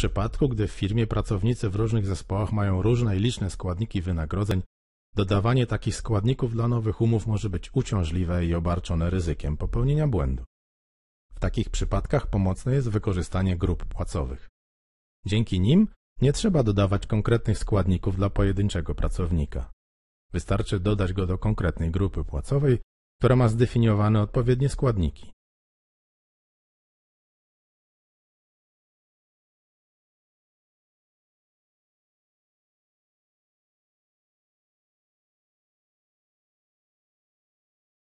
przypadku, gdy w firmie pracownicy w różnych zespołach mają różne i liczne składniki wynagrodzeń, dodawanie takich składników dla nowych umów może być uciążliwe i obarczone ryzykiem popełnienia błędu. W takich przypadkach pomocne jest wykorzystanie grup płacowych. Dzięki nim nie trzeba dodawać konkretnych składników dla pojedynczego pracownika. Wystarczy dodać go do konkretnej grupy płacowej, która ma zdefiniowane odpowiednie składniki.